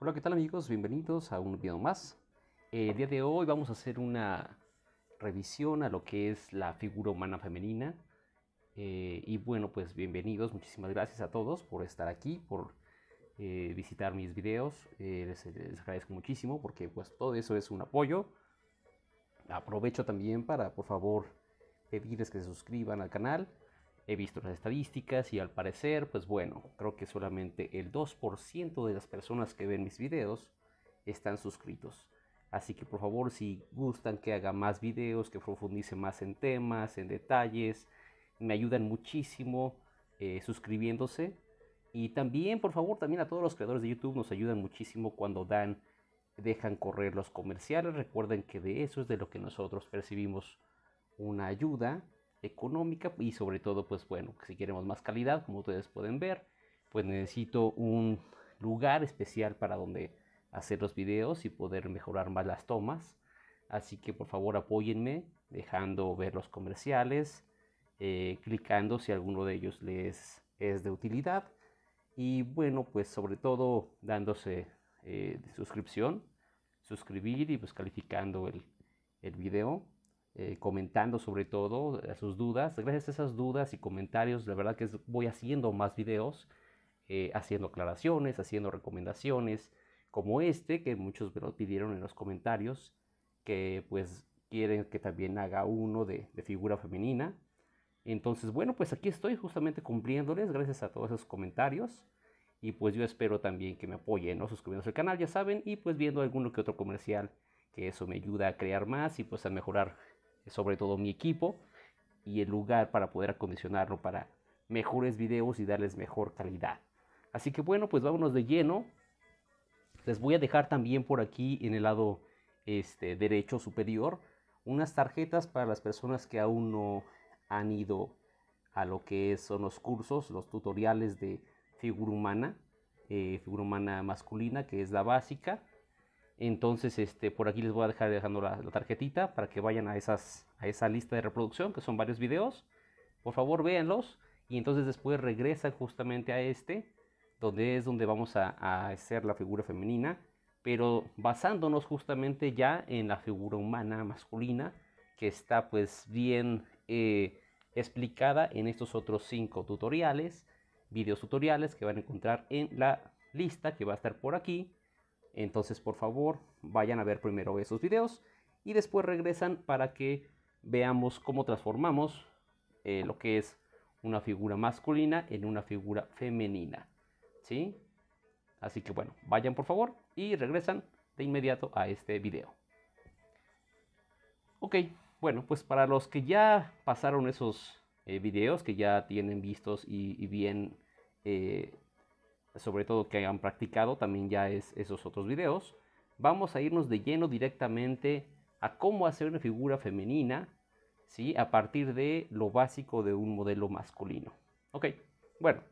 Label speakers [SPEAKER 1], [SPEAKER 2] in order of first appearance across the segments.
[SPEAKER 1] Hola, ¿qué tal amigos? Bienvenidos a un video más. Eh, el día de hoy vamos a hacer una revisión a lo que es la figura humana femenina. Eh, y bueno, pues bienvenidos, muchísimas gracias a todos por estar aquí, por eh, visitar mis videos. les, les, agradezco muchísimo porque pues todo eso es un apoyo. Aprovecho también para, por favor, pedirles que se suscriban al canal He visto las estadísticas y al parecer, pues bueno, creo que solamente el 2% de las personas que ven mis videos están suscritos. Así que por favor, si gustan que haga más videos, que profundice más en temas, en detalles, me ayudan muchísimo eh, suscribiéndose. Y también, por favor, también a todos los creadores de YouTube nos ayudan muchísimo cuando dan, dejan correr los comerciales. Recuerden que de eso es de lo que nosotros percibimos una ayuda económica y sobre todo pues bueno si queremos más calidad como ustedes pueden ver pues necesito un lugar especial para donde hacer los videos y poder mejorar más las tomas así que por favor apóyenme dejando ver los comerciales eh, clicando si alguno de ellos les es de utilidad y bueno pues sobre todo dándose eh, suscripción suscribir y pues calificando el, el video eh, comentando sobre todo eh, sus dudas. Gracias a esas dudas y comentarios, la verdad que voy haciendo más videos, eh, haciendo aclaraciones, haciendo recomendaciones, como este que muchos me lo pidieron en los comentarios, que pues quieren que también haga uno de, de figura femenina. Entonces, bueno, pues aquí estoy justamente cumpliéndoles gracias a todos esos comentarios. Y pues yo espero también que me apoyen, ¿no? Suscribiéndose al canal, ya saben, y pues viendo alguno que otro comercial, que eso me ayuda a crear más y pues a mejorar sobre todo mi equipo y el lugar para poder acondicionarlo para mejores videos y darles mejor calidad. Así que bueno, pues vámonos de lleno. Les voy a dejar también por aquí en el lado este, derecho superior unas tarjetas para las personas que aún no han ido a lo que son los cursos, los tutoriales de figura humana, eh, figura humana masculina, que es la básica, entonces, este, por aquí les voy a dejar dejando la, tarjetita para que vayan a, a esa lista de reproducción, que son varios videos. Por favor, véanlos. Y entonces después regresan justamente a este, donde es donde vamos a, hacer la figura femenina, pero basándonos justamente ya en la figura humana masculina, que está pues bien eh, explicada en estos otros cinco tutoriales, videos tutoriales que van a encontrar en la lista que va a estar por aquí entonces, por favor, vayan a ver primero esos videos y después regresan para que veamos cómo transformamos eh, lo que es una figura masculina en una figura femenina. ¿Sí? Así que bueno, vayan por favor y regresan de inmediato a este video. Ok, bueno, pues para los que ya pasaron esos eh, videos, que ya tienen vistos y, bien eh, sobre todo que hayan practicado también ya es esos otros videos, vamos a irnos de lleno directamente a cómo hacer una figura femenina, ¿sí? A partir de lo básico de un modelo masculino. Ok, bueno,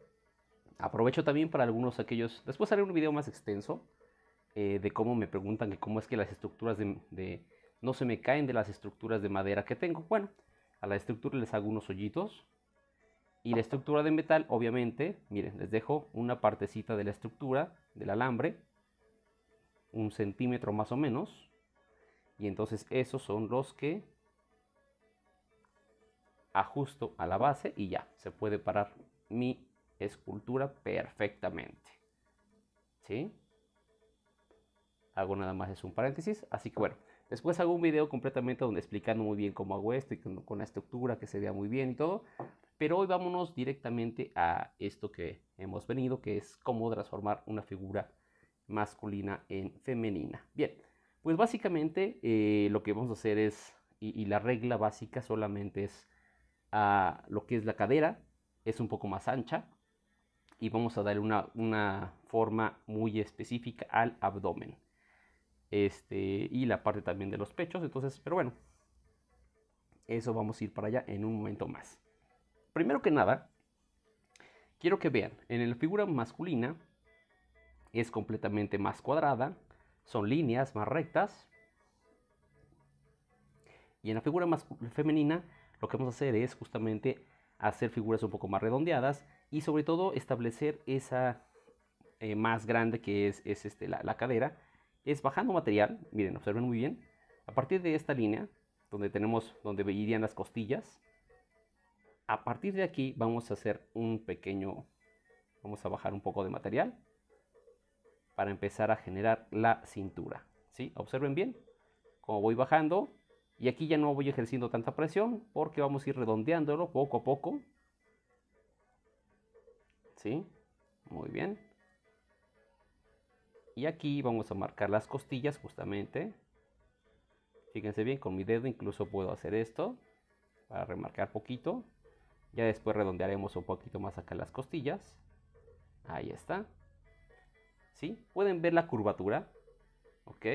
[SPEAKER 1] aprovecho también para algunos aquellos, después haré un video más extenso eh, de cómo me preguntan que cómo es que las estructuras de, de, no se me caen de las estructuras de madera que tengo. Bueno, a la estructura les hago unos hoyitos, y la estructura de metal, obviamente, miren, les dejo una partecita de la estructura del alambre, un centímetro más o menos. Y entonces esos son los que ajusto a la base y ya, se puede parar mi escultura perfectamente. ¿Sí? Hago nada más es un paréntesis, así que bueno, después hago un video completamente donde explicando muy bien cómo hago esto y con, la estructura que se vea muy bien y todo, pero hoy vámonos directamente a esto que hemos venido, que es cómo transformar una figura masculina en femenina. Bien, pues básicamente eh, lo que vamos a hacer es, y, la regla básica solamente es a ah, lo que es la cadera, es un poco más ancha, y vamos a darle una, una, forma muy específica al abdomen. Este, y la parte también de los pechos, entonces, pero bueno, eso vamos a ir para allá en un momento más. Primero que nada, quiero que vean, en la figura masculina es completamente más cuadrada, son líneas más rectas. Y en la figura más femenina lo que vamos a hacer es justamente hacer figuras un poco más redondeadas y sobre todo establecer esa eh, más grande que es, este, la, cadera. Es bajando material, miren, observen muy bien, a partir de esta línea, donde tenemos, donde irían las costillas, a partir de aquí vamos a hacer un pequeño, vamos a bajar un poco de material para empezar a generar la cintura. ¿sí? Observen bien como voy bajando y aquí ya no voy ejerciendo tanta presión porque vamos a ir redondeándolo poco a poco. ¿Sí? Muy bien. Y aquí vamos a marcar las costillas justamente. Fíjense bien, con mi dedo incluso puedo hacer esto para remarcar poquito. Ya después redondearemos un poquito más acá las costillas. Ahí está. ¿Sí? Pueden ver la curvatura. ¿Ok?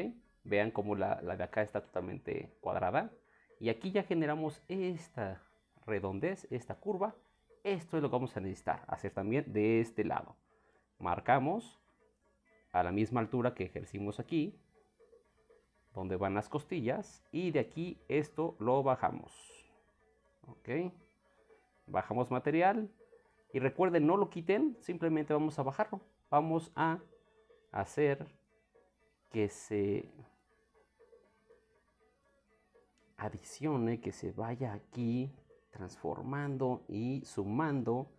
[SPEAKER 1] Vean cómo la, la de acá está totalmente cuadrada. Y aquí ya generamos esta redondez, esta curva. Esto es lo que vamos a necesitar hacer también de este lado. Marcamos a la misma altura que ejercimos aquí, donde van las costillas. Y de aquí esto lo bajamos. ¿Ok? bajamos material y recuerden, no lo quiten, simplemente vamos a bajarlo. Vamos a hacer que se adicione, que se vaya aquí transformando y sumando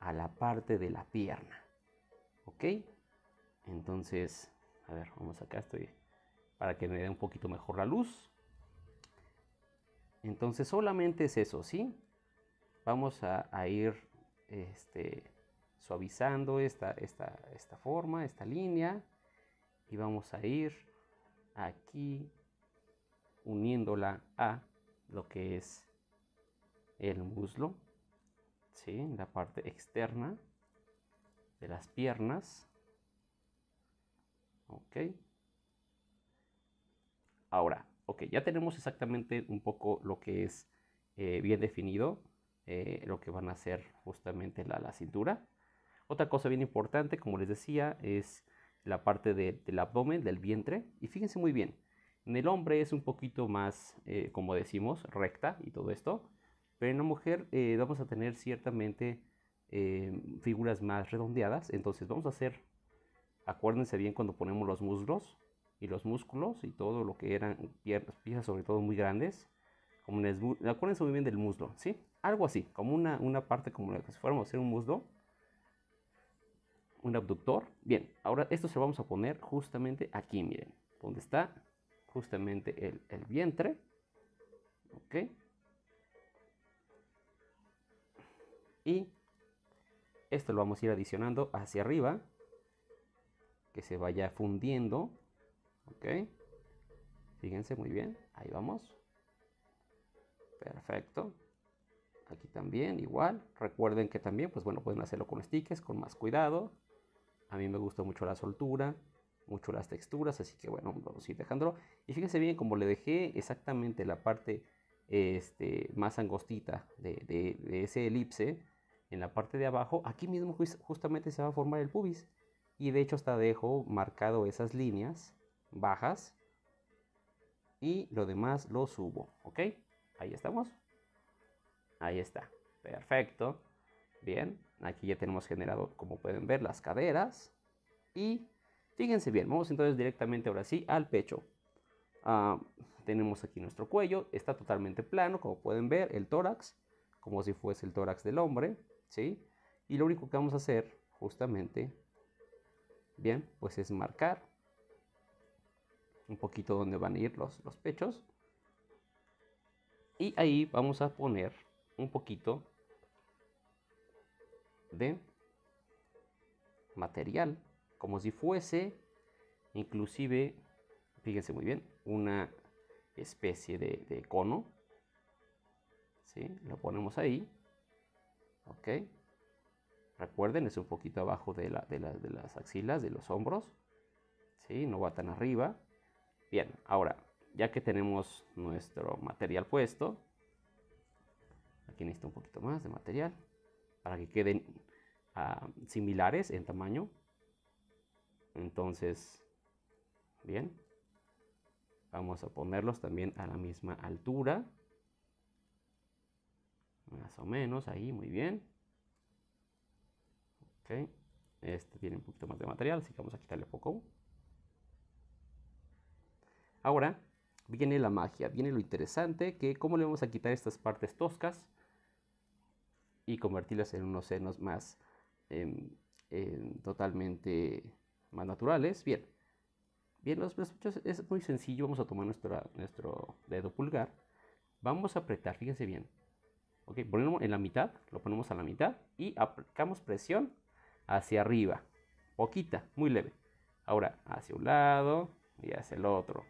[SPEAKER 1] a la parte de la pierna. ¿Ok? Entonces, a ver, vamos acá, estoy para que me dé un poquito mejor la luz. Entonces solamente es eso, ¿sí? vamos a, ir este, suavizando esta, forma, esta línea, y vamos a ir aquí uniéndola a lo que es el muslo, la parte externa de las piernas. Ok. Ahora, ok, ya tenemos exactamente un poco lo que es eh, bien definido. Eh, lo que van a hacer justamente la, la, cintura. Otra cosa bien importante, como les decía, es la parte del abdomen, del vientre. Y fíjense muy bien, en el hombre es un poquito más, eh, como decimos, recta y todo esto. Pero en la mujer eh, vamos a tener ciertamente figuras más redondeadas. Entonces vamos a hacer, acuérdense bien cuando ponemos los muslos y los músculos y todo lo que eran piernas piezas sobre todo muy grandes. acuérdense muy bien del muslo, ¿sí? algo así, como una, parte como la que si fuéramos a hacer un muslo, un abductor. Bien, ahora esto se lo vamos a poner justamente aquí, miren, donde está justamente el, el vientre. Ok. Y esto lo vamos a ir adicionando hacia arriba, que se vaya fundiendo. Ok. Fíjense muy bien, ahí vamos. Perfecto. Aquí también igual. Recuerden que también, pues bueno, pueden hacerlo con stickers, con más cuidado. A mí me gusta mucho la soltura, mucho las texturas, así que bueno, vamos a ir dejándolo. Y fíjense bien, como le dejé exactamente la parte este, más angostita de, de ese elipse, en la parte de abajo, aquí mismo justamente se va a formar el pubis. Y de hecho hasta dejo marcado esas líneas bajas y lo demás lo subo, ¿ok? Ahí estamos. Ahí está. Perfecto. Bien. Aquí ya tenemos generado, como pueden ver, las caderas. Y fíjense bien. Vamos entonces directamente ahora sí al pecho. Ah, tenemos aquí nuestro cuello. Está totalmente plano, como pueden ver. El tórax. Como si fuese el tórax del hombre. ¿Sí? Y lo único que vamos a hacer, justamente, bien, pues es marcar un poquito donde van a ir los, los pechos. Y ahí vamos a poner un poquito de material, como si fuese inclusive, fíjense muy bien, una especie de, cono. ¿sí? Lo ponemos ahí. ¿Ok? Recuerden, es un poquito abajo de, las axilas, de los hombros. ¿sí? No va tan arriba. Bien, ahora, ya que tenemos nuestro material puesto, aquí necesito un poquito más de material para que queden ah, similares en tamaño. Entonces, bien, vamos a ponerlos también a la misma altura. Más o menos, ahí, muy bien. Ok, este tiene un poquito más de material, así que vamos a quitarle poco. Ahora, viene la magia, viene lo interesante, que cómo le vamos a quitar estas partes toscas y convertirlas en unos senos más em, em, totalmente más naturales. Bien, bien, los es muy sencillo. Vamos a tomar nuestro nuestro dedo pulgar, vamos a apretar, fíjense bien. Ok, ponemos en la mitad, lo ponemos a la mitad y aplicamos presión hacia arriba, poquita, muy leve. Ahora, hacia un lado y hacia el otro,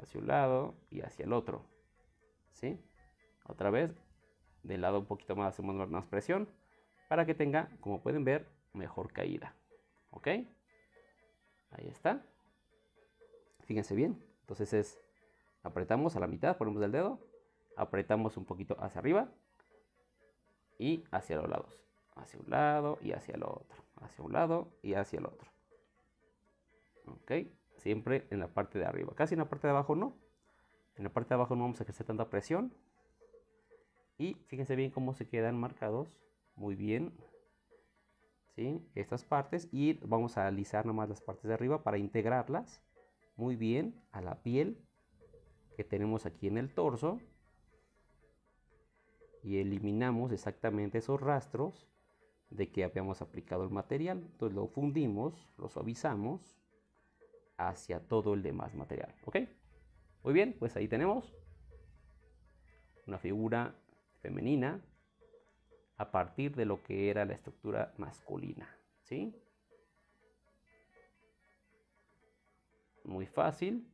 [SPEAKER 1] hacia un lado y hacia el otro. ¿Sí? Otra vez del lado un poquito más hacemos más presión para que tenga, como pueden ver, mejor caída. ¿Ok? Ahí está. Fíjense bien. Entonces es, apretamos a la mitad, ponemos el dedo, apretamos un poquito hacia arriba y hacia los lados. Hacia un lado y hacia el otro. Hacia un lado y hacia el otro. ¿Ok? Siempre en la parte de arriba. Casi en la parte de abajo no. En la parte de abajo no vamos a ejercer tanta presión y fíjense bien cómo se quedan marcados. Muy bien. ¿Sí? Estas partes. Y vamos a alisar nomás las partes de arriba para integrarlas muy bien a la piel que tenemos aquí en el torso. Y eliminamos exactamente esos rastros de que habíamos aplicado el material. Entonces lo fundimos, lo suavizamos hacia todo el demás material. ¿Ok? Muy bien, pues ahí tenemos una figura femenina a partir de lo que era la estructura masculina. ¿sí? Muy fácil,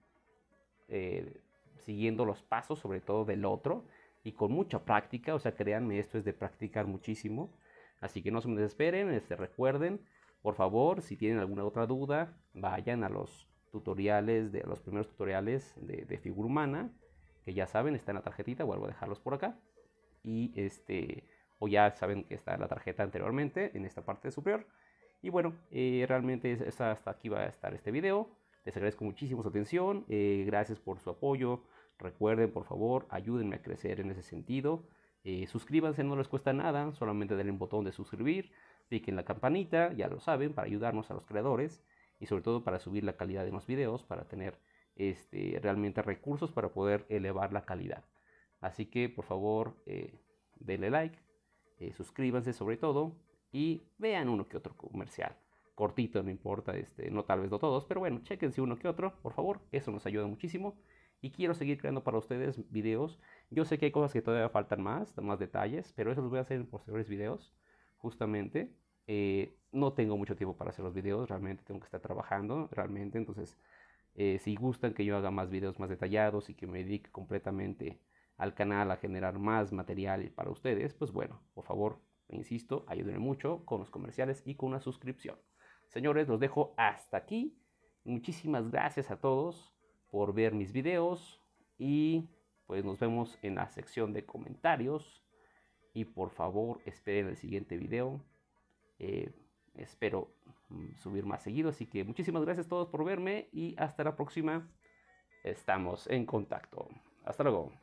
[SPEAKER 1] eh, siguiendo los pasos sobre todo del otro y con mucha práctica, o sea, créanme, esto es de practicar muchísimo. Así que no se me desesperen, este, recuerden, por favor, si tienen alguna otra duda, vayan a los tutoriales, de los primeros tutoriales de, de figura humana, que ya saben, está en la tarjetita, vuelvo a dejarlos por acá y este o ya saben que está la tarjeta anteriormente en esta parte superior. Y bueno, eh, realmente es, hasta aquí va a estar este video. Les agradezco muchísimo su atención, eh, gracias por su apoyo. Recuerden, por favor, ayúdenme a crecer en ese sentido. Eh, suscríbanse, no les cuesta nada, solamente denle un botón de suscribir, piquen la campanita, ya lo saben, para ayudarnos a los creadores y sobre todo para subir la calidad de los videos, para tener este, realmente recursos para poder elevar la calidad. Así que por favor eh, denle like, eh, suscríbanse sobre todo y vean uno que otro comercial. Cortito, no importa, este, no tal vez no todos, pero bueno, si uno que otro, por favor, eso nos ayuda muchísimo. Y quiero seguir creando para ustedes videos. Yo sé que hay cosas que todavía faltan más, más detalles, pero eso los voy a hacer en posteriores videos, justamente. Eh, no tengo mucho tiempo para hacer los videos, realmente tengo que estar trabajando, realmente. Entonces, si gustan que yo haga más videos más detallados y que me dedique completamente al canal a generar más material para ustedes, pues bueno, por favor, insisto, ayúdenme mucho con los comerciales y con una suscripción. Señores, los dejo hasta aquí. Muchísimas gracias a todos por ver mis videos y pues nos vemos en la sección de comentarios y por favor esperen el siguiente video. Eh, espero mm, subir más seguido, así que muchísimas gracias a todos por verme y hasta la próxima. Estamos en contacto. Hasta luego.